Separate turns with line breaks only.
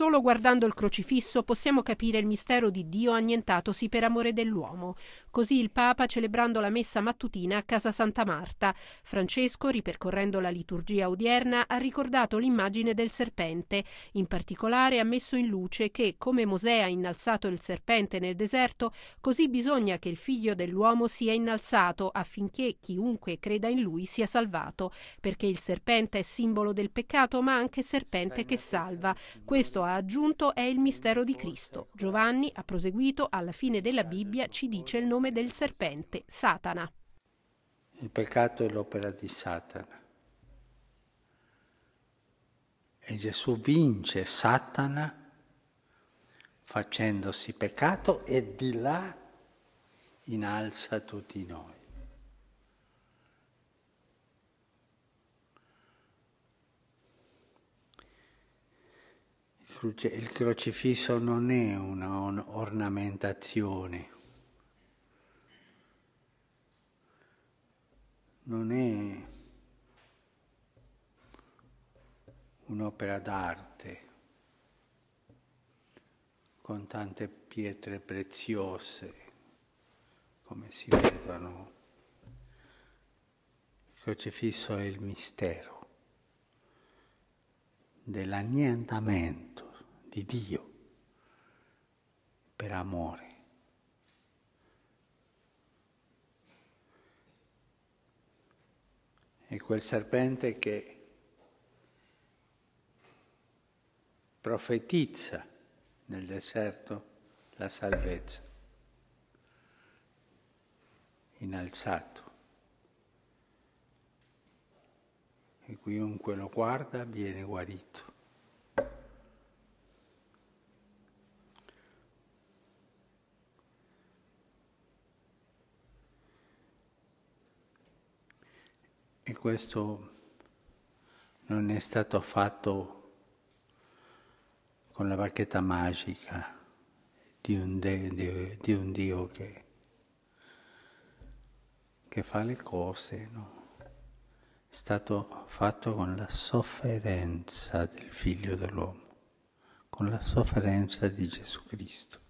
Solo guardando il crocifisso possiamo capire il mistero di Dio annientatosi per amore dell'uomo. Così il Papa celebrando la messa mattutina a Casa Santa Marta. Francesco, ripercorrendo la liturgia odierna, ha ricordato l'immagine del serpente. In particolare ha messo in luce che, come Mosè ha innalzato il serpente nel deserto, così bisogna che il figlio dell'uomo sia innalzato affinché chiunque creda in lui sia salvato, perché il serpente è simbolo del peccato ma anche serpente che salva. Questo ha ha aggiunto, è il mistero di Cristo. Giovanni, ha proseguito, alla fine della Bibbia ci dice il nome del serpente, Satana.
Il peccato è l'opera di Satana. E Gesù vince Satana facendosi peccato e di là innalza tutti noi. il crocifisso non è un'ornamentazione, non è un'opera d'arte con tante pietre preziose, come si vedono. Il crocifisso è il mistero dell'annientamento di Dio per amore. E quel serpente che profetizza nel deserto la salvezza, innalzato. E chiunque lo guarda viene guarito. questo non è stato fatto con la bacchetta magica di un, de, di, di un Dio che, che, fa le cose, no? è stato fatto con la sofferenza del figlio dell'uomo, con la sofferenza di Gesù Cristo.